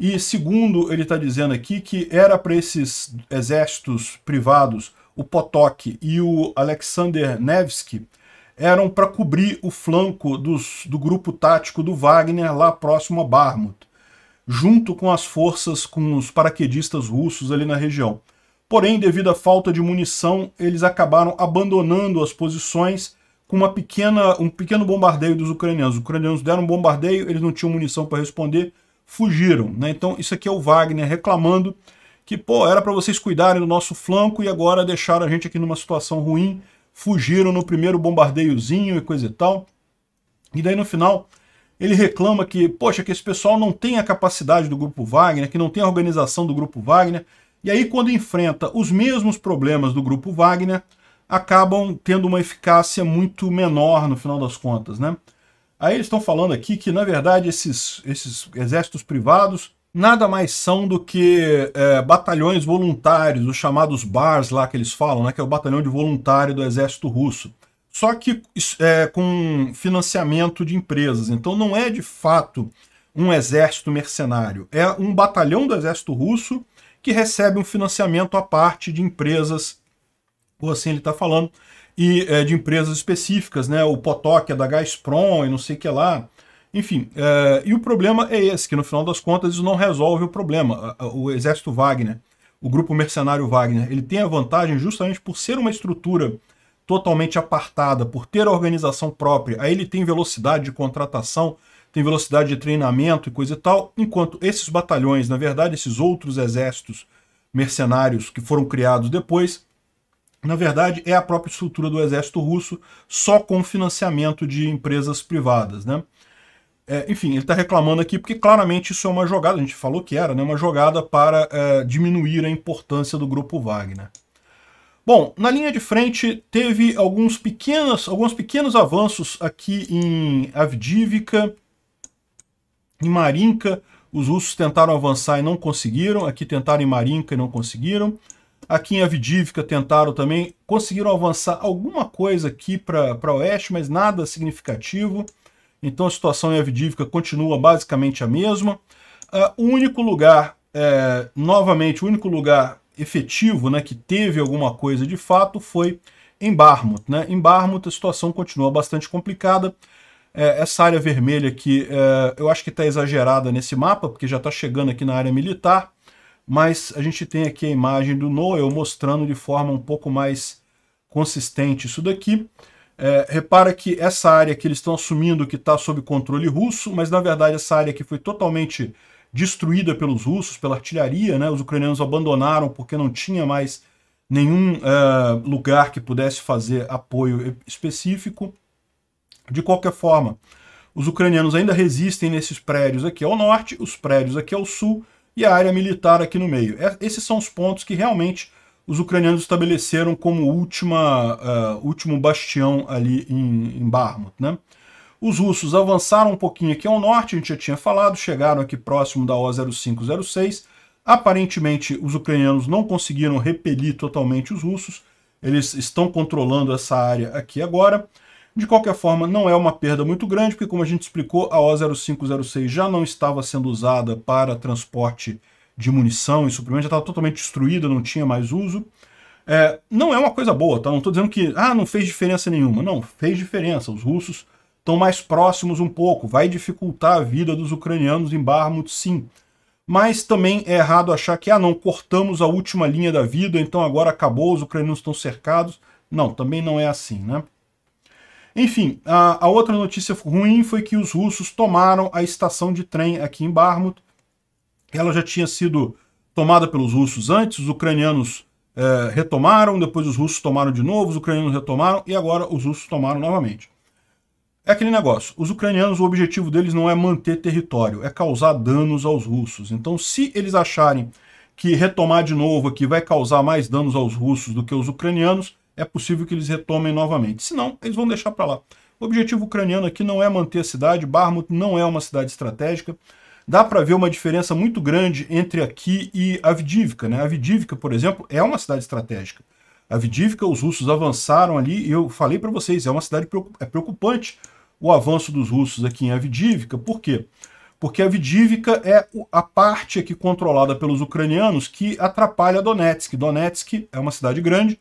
E segundo, ele está dizendo aqui que era para esses exércitos privados, o Potok e o Alexander Nevsky, eram para cobrir o flanco dos, do grupo tático do Wagner lá próximo a Barmut, junto com as forças, com os paraquedistas russos ali na região. Porém, devido à falta de munição, eles acabaram abandonando as posições com uma pequena, um pequeno bombardeio dos ucranianos. Os ucranianos deram um bombardeio, eles não tinham munição para responder, fugiram. Né? Então isso aqui é o Wagner reclamando que, pô, era para vocês cuidarem do nosso flanco e agora deixaram a gente aqui numa situação ruim, fugiram no primeiro bombardeiozinho e coisa e tal. E daí no final ele reclama que, poxa, que esse pessoal não tem a capacidade do Grupo Wagner, que não tem a organização do Grupo Wagner, e aí quando enfrenta os mesmos problemas do Grupo Wagner, acabam tendo uma eficácia muito menor no final das contas, né? Aí eles estão falando aqui que, na verdade, esses, esses exércitos privados nada mais são do que é, batalhões voluntários, os chamados BARs lá que eles falam, né, que é o batalhão de voluntário do exército russo. Só que é, com financiamento de empresas. Então não é de fato um exército mercenário, é um batalhão do exército russo que recebe um financiamento à parte de empresas, ou assim ele está falando, e é, de empresas específicas, né? O Potok é da Gazprom e não sei o que lá. Enfim, é, e o problema é esse, que no final das contas isso não resolve o problema. O exército Wagner, o grupo mercenário Wagner, ele tem a vantagem justamente por ser uma estrutura totalmente apartada, por ter a organização própria. Aí ele tem velocidade de contratação, tem velocidade de treinamento e coisa e tal, enquanto esses batalhões, na verdade, esses outros exércitos mercenários que foram criados depois, na verdade, é a própria estrutura do exército russo, só com financiamento de empresas privadas. Né? É, enfim, ele está reclamando aqui porque claramente isso é uma jogada, a gente falou que era, né, uma jogada para é, diminuir a importância do grupo Wagner. Bom, na linha de frente teve alguns pequenos, alguns pequenos avanços aqui em Avdivka, em Marinka. Os russos tentaram avançar e não conseguiram. Aqui tentaram em Marinka e não conseguiram. Aqui em Avidivka tentaram também, conseguiram avançar alguma coisa aqui para oeste, mas nada significativo. Então a situação em Avidivka continua basicamente a mesma. Uh, o único lugar, é, novamente, o único lugar efetivo né, que teve alguma coisa de fato foi em Barmouth. Né? Em Barmouth a situação continua bastante complicada. É, essa área vermelha aqui, é, eu acho que está exagerada nesse mapa, porque já está chegando aqui na área militar mas a gente tem aqui a imagem do Noel mostrando de forma um pouco mais consistente isso daqui. É, repara que essa área que eles estão assumindo que está sob controle russo, mas na verdade essa área que foi totalmente destruída pelos russos, pela artilharia, né? os ucranianos abandonaram porque não tinha mais nenhum uh, lugar que pudesse fazer apoio específico. De qualquer forma, os ucranianos ainda resistem nesses prédios aqui ao norte, os prédios aqui ao sul, e a área militar aqui no meio. É, esses são os pontos que realmente os ucranianos estabeleceram como última, uh, último bastião ali em, em Barmut. Né? Os russos avançaram um pouquinho aqui ao norte, a gente já tinha falado, chegaram aqui próximo da O0506. Aparentemente, os ucranianos não conseguiram repelir totalmente os russos, eles estão controlando essa área aqui agora. De qualquer forma, não é uma perda muito grande, porque como a gente explicou, a O0506 já não estava sendo usada para transporte de munição e suprimento, já estava totalmente destruída, não tinha mais uso. É, não é uma coisa boa, tá? Não estou dizendo que ah, não fez diferença nenhuma. Não, fez diferença. Os russos estão mais próximos um pouco, vai dificultar a vida dos ucranianos em Barmut, sim. Mas também é errado achar que, ah, não, cortamos a última linha da vida, então agora acabou, os ucranianos estão cercados. Não, também não é assim, né? Enfim, a, a, outra notícia ruim foi que os russos tomaram a estação de trem aqui em Barmut. Ela já tinha sido tomada pelos russos antes, os ucranianos é, retomaram, depois os russos tomaram de novo, os ucranianos retomaram e agora os russos tomaram novamente. É aquele negócio, os ucranianos, o objetivo deles não é manter território, é causar danos aos russos. Então, se eles acharem que retomar de novo aqui vai causar mais danos aos russos do que os ucranianos, é possível que eles retomem novamente. Se não, eles vão deixar para lá. O objetivo ucraniano aqui não é manter a cidade, Barmut não é uma cidade estratégica. Dá para ver uma diferença muito grande entre aqui e Avdivka. Né? Avdivka, por exemplo, é uma cidade estratégica. Avdivka, os russos avançaram ali, e eu falei para vocês, é uma cidade é preocupante o avanço dos russos aqui em Avdivka. Por quê? Porque Avdivka é a parte aqui controlada pelos ucranianos que atrapalha Donetsk. Donetsk é uma cidade grande,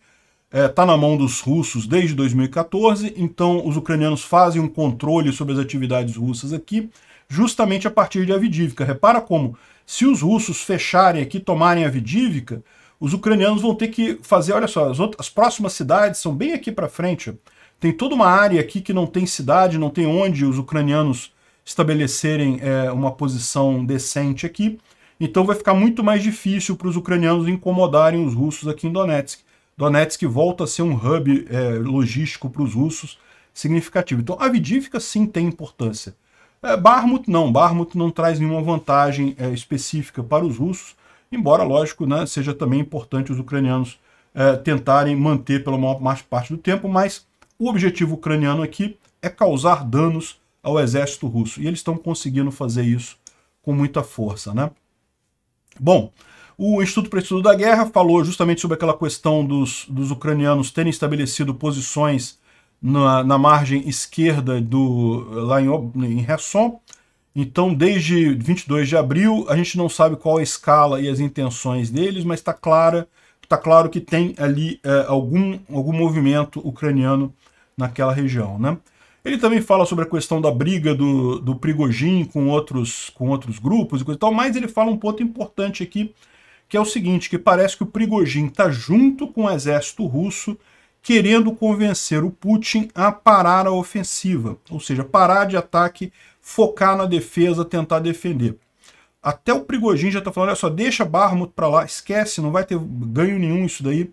está é, tá na mão dos russos desde 2014, então os ucranianos fazem um controle sobre as atividades russas aqui, justamente a partir de Avdivka. Repara como, se os russos fecharem aqui, tomarem Avdivka, os ucranianos vão ter que fazer, olha só, as, outras, as próximas cidades são bem aqui para frente, tem toda uma área aqui que não tem cidade, não tem onde os ucranianos estabelecerem é, uma posição decente aqui, então vai ficar muito mais difícil para os ucranianos incomodarem os russos aqui em Donetsk. Donetsk volta a ser um hub é, logístico para os russos significativo. Então, Avdivka sim tem importância. É, Barmut não, Barmut não traz nenhuma vantagem é, específica para os russos, embora, lógico, né, seja também importante os ucranianos é, tentarem manter pela maior parte do tempo, mas o objetivo ucraniano aqui é causar danos ao exército russo, e eles estão conseguindo fazer isso com muita força. Né? Bom, o Instituto para Estudo da Guerra falou justamente sobre aquela questão dos, dos ucranianos terem estabelecido posições na, na margem esquerda do, lá em, em Resson. Então, desde 22 de abril, a gente não sabe qual a escala e as intenções deles, mas está clara tá claro que tem ali é, algum, algum movimento ucraniano naquela região. Né? Ele também fala sobre a questão da briga do, do com outros, com outros grupos e coisa e tal, mas ele fala um ponto importante aqui, que é o seguinte, que parece que o Prigojin está junto com o exército russo querendo convencer o Putin a parar a ofensiva, ou seja, parar de ataque, focar na defesa, tentar defender. Até o Prigojin já está falando, olha só, deixa Barmut para lá, esquece, não vai ter ganho nenhum isso daí.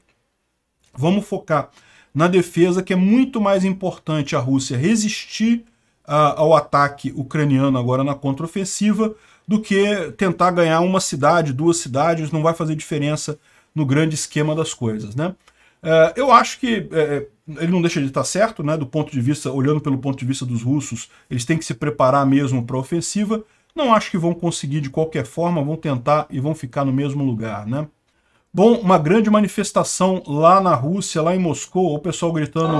Vamos focar na defesa, que é muito mais importante a Rússia resistir uh, ao ataque ucraniano agora na contraofensiva, do que tentar ganhar uma cidade, duas cidades, não vai fazer diferença no grande esquema das coisas, né? É, eu acho que é, é, ele não deixa de estar certo, né? Do ponto de vista, olhando pelo ponto de vista dos russos, eles têm que se preparar mesmo para a ofensiva. Não acho que vão conseguir de qualquer forma, vão tentar e vão ficar no mesmo lugar, né? Bom, uma grande manifestação lá na Rússia, lá em Moscou, o pessoal gritando.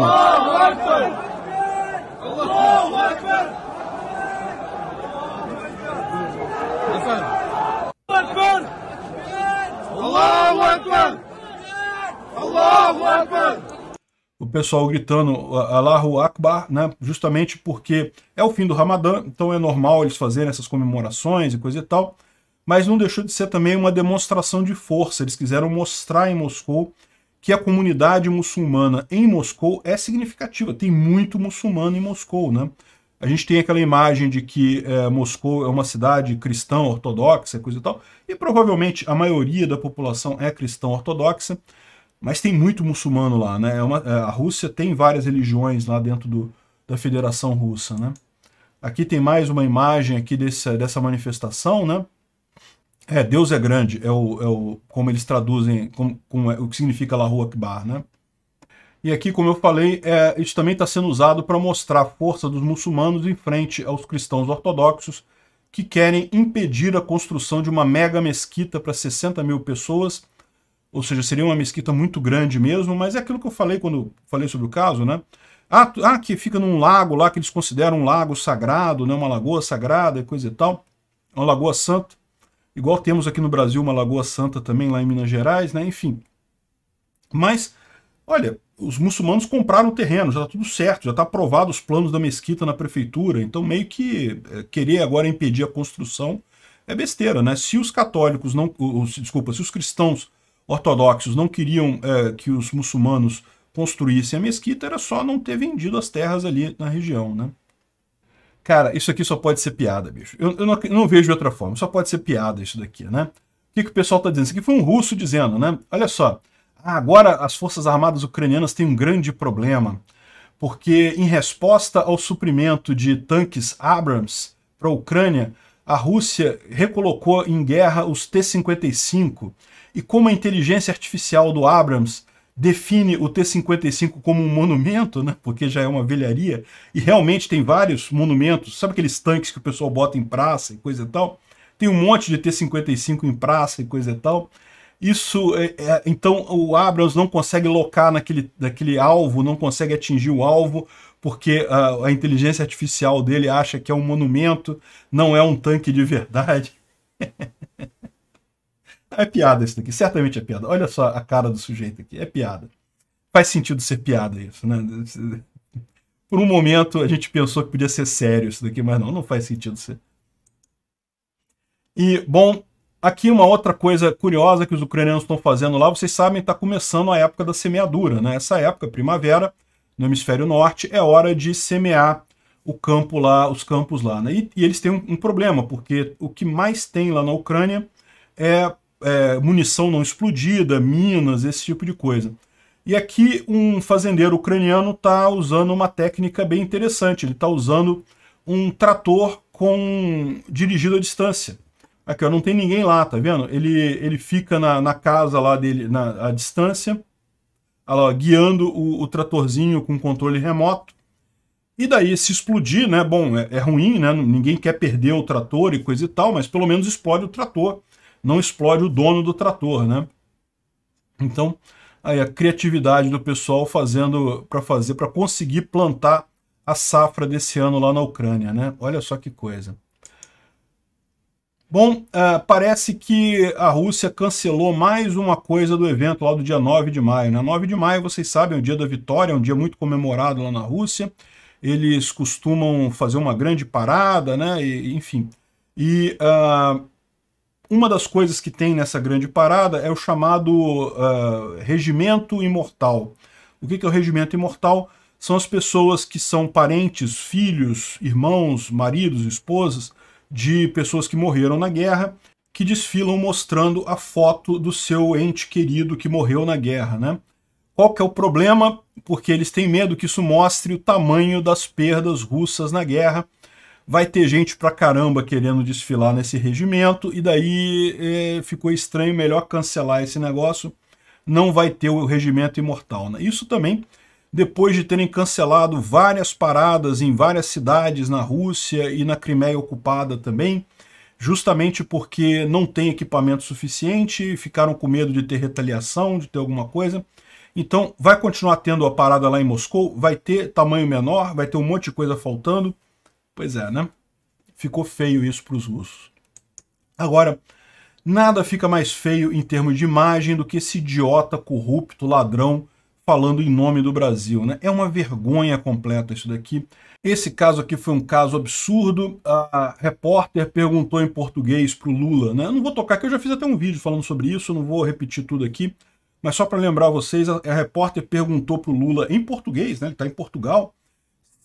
o pessoal gritando Allahu Akbar, né? justamente porque é o fim do Ramadã, então é normal eles fazerem essas comemorações e coisa e tal, mas não deixou de ser também uma demonstração de força. Eles quiseram mostrar em Moscou que a comunidade muçulmana em Moscou é significativa, tem muito muçulmano em Moscou. Né? A gente tem aquela imagem de que é, Moscou é uma cidade cristã ortodoxa, coisa e tal, e provavelmente a maioria da população é cristã ortodoxa, mas tem muito muçulmano lá, né? É uma, é, a Rússia tem várias religiões lá dentro do, da Federação Russa, né? Aqui tem mais uma imagem aqui desse, dessa manifestação, né? É, Deus é grande, é o, é o como eles traduzem, como, como é, o que significa rua Akbar, né? E aqui, como eu falei, é, isso também está sendo usado para mostrar a força dos muçulmanos em frente aos cristãos ortodoxos que querem impedir a construção de uma mega mesquita para 60 mil pessoas ou seja, seria uma mesquita muito grande mesmo, mas é aquilo que eu falei quando falei sobre o caso, né? Ah, ah, que fica num lago lá que eles consideram um lago sagrado, né? uma lagoa sagrada, coisa e tal, uma lagoa santa, igual temos aqui no Brasil uma lagoa santa também lá em Minas Gerais, né? Enfim. Mas, olha, os muçulmanos compraram o terreno, já está tudo certo, já está aprovado os planos da mesquita na prefeitura, então meio que eh, querer agora impedir a construção é besteira, né? Se os católicos não, os, desculpa, se os cristãos ortodoxos não queriam é, que os muçulmanos construíssem a mesquita, era só não ter vendido as terras ali na região, né? Cara, isso aqui só pode ser piada, bicho. Eu, eu, não, eu não, vejo de outra forma, só pode ser piada isso daqui, né? O que, que o pessoal tá dizendo? Isso aqui foi um russo dizendo, né? Olha só, ah, agora as forças armadas ucranianas têm um grande problema, porque em resposta ao suprimento de tanques Abrams para a Ucrânia, a Rússia recolocou em guerra os T-55, e como a inteligência artificial do Abrams define o T-55 como um monumento, né? porque já é uma velharia, e realmente tem vários monumentos, sabe aqueles tanques que o pessoal bota em praça e coisa e tal? Tem um monte de T-55 em praça e coisa e tal. Isso, é, é, então o Abrams não consegue locar naquele, naquele alvo, não consegue atingir o alvo, porque a, a inteligência artificial dele acha que é um monumento, não é um tanque de verdade. É piada isso daqui, certamente é piada. Olha só a cara do sujeito aqui, é piada. Faz sentido ser piada isso, né? Por um momento a gente pensou que podia ser sério isso daqui, mas não, não faz sentido ser. E, bom, aqui uma outra coisa curiosa que os ucranianos estão fazendo lá, vocês sabem, está começando a época da semeadura, né? Essa época, primavera, no hemisfério norte, é hora de semear o campo lá, os campos lá, né? E, e eles têm um, um problema, porque o que mais tem lá na Ucrânia é é, munição não explodida, minas, esse tipo de coisa. E aqui um fazendeiro ucraniano está usando uma técnica bem interessante. Ele está usando um trator com dirigido à distância. Aqui, ó, não tem ninguém lá, tá vendo? Ele, ele fica na, na casa lá dele, na à distância, ah lá, guiando o, o, tratorzinho com controle remoto. E daí, se explodir, né? Bom, é, é ruim, né? Ninguém quer perder o trator e coisa e tal, mas pelo menos explode o trator não explode o dono do trator, né? Então, aí a criatividade do pessoal fazendo para fazer, para conseguir plantar a safra desse ano lá na Ucrânia, né? Olha só que coisa. Bom, uh, parece que a Rússia cancelou mais uma coisa do evento lá do dia 9 de maio. Né? 9 de maio, vocês sabem, é o dia da vitória, é um dia muito comemorado lá na Rússia. Eles costumam fazer uma grande parada, né? E, enfim. E uh, uma das coisas que tem nessa grande parada é o chamado uh, regimento imortal. O que, que é o regimento imortal? São as pessoas que são parentes, filhos, irmãos, maridos, esposas de pessoas que morreram na guerra, que desfilam mostrando a foto do seu ente querido que morreu na guerra, né? Qual que é o problema? Porque eles têm medo que isso mostre o tamanho das perdas russas na guerra, vai ter gente pra caramba querendo desfilar nesse regimento, e daí é, ficou estranho, melhor cancelar esse negócio, não vai ter o regimento imortal. Né? Isso também depois de terem cancelado várias paradas em várias cidades na Rússia e na Crimeia ocupada também, justamente porque não tem equipamento suficiente, ficaram com medo de ter retaliação, de ter alguma coisa. Então vai continuar tendo a parada lá em Moscou, vai ter tamanho menor, vai ter um monte de coisa faltando, Pois é, né? Ficou feio isso para os russos. Agora, nada fica mais feio em termos de imagem do que esse idiota corrupto ladrão falando em nome do Brasil, né? É uma vergonha completa isso daqui. Esse caso aqui foi um caso absurdo. A repórter perguntou em português para o Lula, né? Eu não vou tocar, que eu já fiz até um vídeo falando sobre isso, não vou repetir tudo aqui. Mas só para lembrar vocês, a, a repórter perguntou para o Lula em português, né? Ele está em Portugal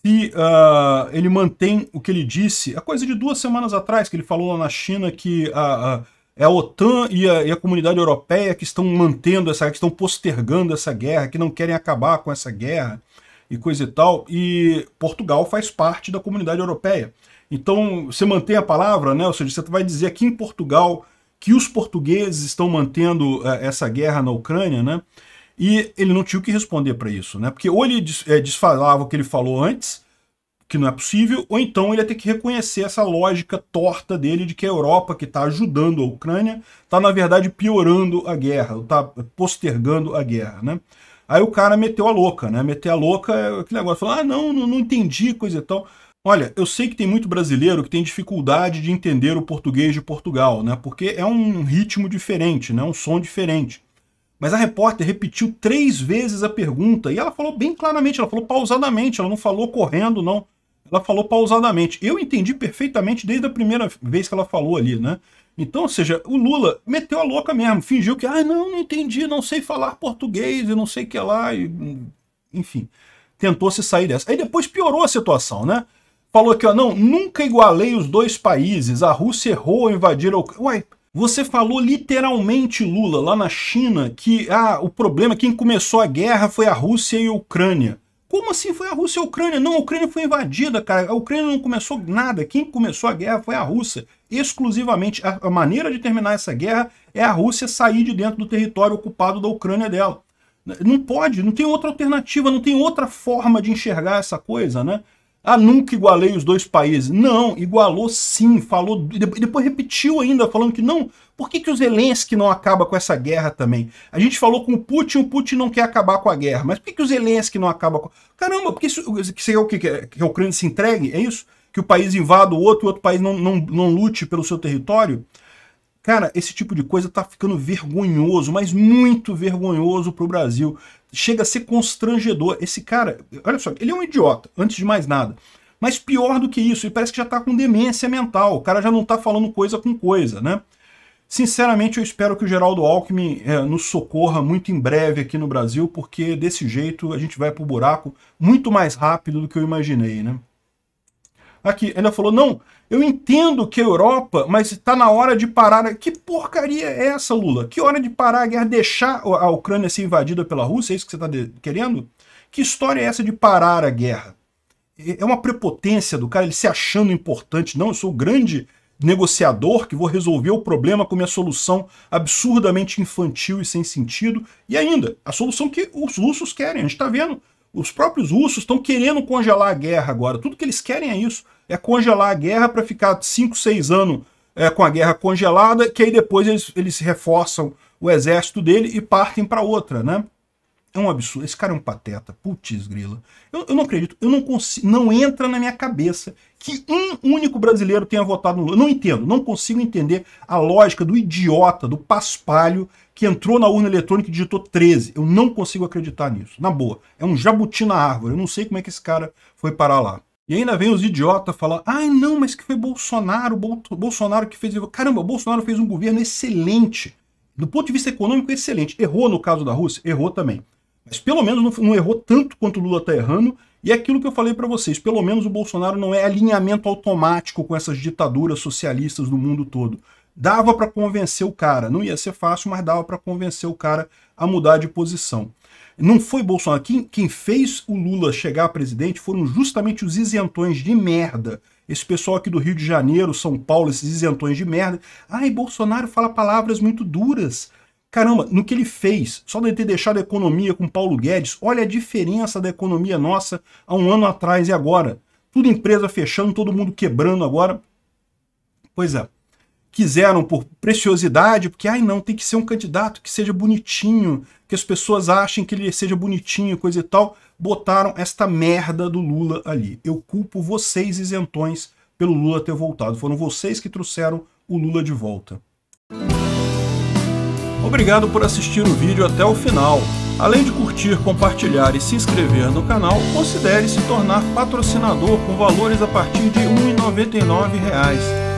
se uh, ah, ele mantém o que ele disse, a é coisa de duas semanas atrás, que ele falou lá na China que a, ah, a ah, é a OTAN e a, e a, comunidade europeia que estão mantendo essa que estão postergando essa guerra, que não querem acabar com essa guerra e coisa e tal. E Portugal faz parte da comunidade europeia. Então, você mantém a palavra, né? Ou seja, você vai dizer aqui em Portugal que os portugueses estão mantendo uh, essa guerra na Ucrânia, né? E ele não tinha o que responder para isso, né? Porque ou ele é, desfalava o que ele falou antes, que não é possível, ou então ele ia ter que reconhecer essa lógica torta dele de que a Europa que está ajudando a Ucrânia está, na verdade, piorando a guerra, está postergando a guerra, né? Aí o cara meteu a louca, né? Meter a louca é aquele negócio, falar, ah, não, não, não entendi, coisa e tal. Olha, eu sei que tem muito brasileiro que tem dificuldade de entender o português de Portugal, né? Porque é um ritmo diferente, né? Um som diferente. Mas a repórter repetiu três vezes a pergunta e ela falou bem claramente, ela falou pausadamente, ela não falou correndo, não. Ela falou pausadamente. Eu entendi perfeitamente desde a primeira vez que ela falou ali, né? Então, ou seja, o Lula meteu a louca mesmo, fingiu que, ah, não, não entendi, não sei falar português e não sei o que lá, e, enfim, tentou se sair dessa. Aí depois piorou a situação, né? Falou que, ó, não, nunca igualei os dois países, a Rússia errou ao invadir a Ucrânia. Uai, você falou literalmente, Lula, lá na China, que ah, o problema, quem começou a guerra foi a Rússia e a Ucrânia. Como assim foi a Rússia e a Ucrânia? Não, a Ucrânia foi invadida, cara. A Ucrânia não começou nada. Quem começou a guerra foi a Rússia. Exclusivamente. A, maneira de terminar essa guerra é a Rússia sair de dentro do território ocupado da Ucrânia dela. Não pode, não tem outra alternativa, não tem outra forma de enxergar essa coisa, né? Ah, nunca igualei os dois países. Não, igualou sim, falou. E depois repetiu ainda, falando que não. Por que, que o Zelensky não acaba com essa guerra também? A gente falou com o Putin, o Putin não quer acabar com a guerra. Mas por que, que o Zelensky não acaba com. Caramba, porque isso, que seria o que? É, que a Ucrânia se entregue? É isso? Que o país invada o outro e o outro país não, não, não lute pelo seu território? Cara, esse tipo de coisa tá ficando vergonhoso, mas muito vergonhoso pro Brasil chega a ser constrangedor. Esse cara, olha só, ele é um idiota, antes de mais nada. Mas pior do que isso, ele parece que já está com demência mental. O cara já não está falando coisa com coisa, né? Sinceramente, eu espero que o Geraldo Alckmin é, nos socorra muito em breve aqui no Brasil, porque desse jeito a gente vai pro buraco muito mais rápido do que eu imaginei, né? aqui. Ainda falou, não, eu entendo que a Europa, mas está na hora de parar. Que porcaria é essa, Lula? Que hora de parar a guerra, deixar a Ucrânia ser invadida pela Rússia? É isso que você está querendo? Que história é essa de parar a guerra? É, é uma prepotência do cara, ele se achando importante. Não, eu sou o grande negociador que vou resolver o problema com minha solução absurdamente infantil e sem sentido. E ainda, a solução que os russos querem. A gente está vendo os próprios russos estão querendo congelar a guerra agora. Tudo que eles querem é isso é congelar a guerra para ficar 5, 6 anos é, com a guerra congelada, que aí depois eles, eles reforçam o exército dele e partem para outra, né? É um absurdo. Esse cara é um pateta. Putz, grila. Eu, eu não acredito. Eu não consigo. Não entra na minha cabeça que um único brasileiro tenha votado no Lula. Eu não entendo. Não consigo entender a lógica do idiota, do paspalho que entrou na urna eletrônica e digitou 13. Eu não consigo acreditar nisso. Na boa. É um jabuti na árvore. Eu não sei como é que esse cara foi parar lá. E ainda vem os idiotas falar, ai não, mas que foi Bolsonaro, Bolsonaro que fez. Caramba, o Bolsonaro fez um governo excelente. Do ponto de vista econômico, excelente. Errou no caso da Rússia? Errou também. Mas pelo menos não, não errou tanto quanto o Lula está errando. E é aquilo que eu falei para vocês, pelo menos o Bolsonaro não é alinhamento automático com essas ditaduras socialistas do mundo todo. Dava para convencer o cara, não ia ser fácil, mas dava para convencer o cara a mudar de posição. Não foi Bolsonaro. Quem, quem fez o Lula chegar a presidente foram justamente os isentões de merda. Esse pessoal aqui do Rio de Janeiro, São Paulo, esses isentões de merda. Ai, Bolsonaro fala palavras muito duras. Caramba, no que ele fez, só de ter deixado a economia com Paulo Guedes, olha a diferença da economia nossa há um ano atrás e agora. Tudo empresa fechando, todo mundo quebrando agora. Pois é quiseram por preciosidade, porque ai não, tem que ser um candidato que seja bonitinho, que as pessoas achem que ele seja bonitinho, coisa e tal, botaram esta merda do Lula ali. Eu culpo vocês isentões pelo Lula ter voltado. Foram vocês que trouxeram o Lula de volta. Obrigado por assistir o vídeo até o final. Além de curtir, compartilhar e se inscrever no canal, considere se tornar patrocinador com valores a partir de R$ 1,99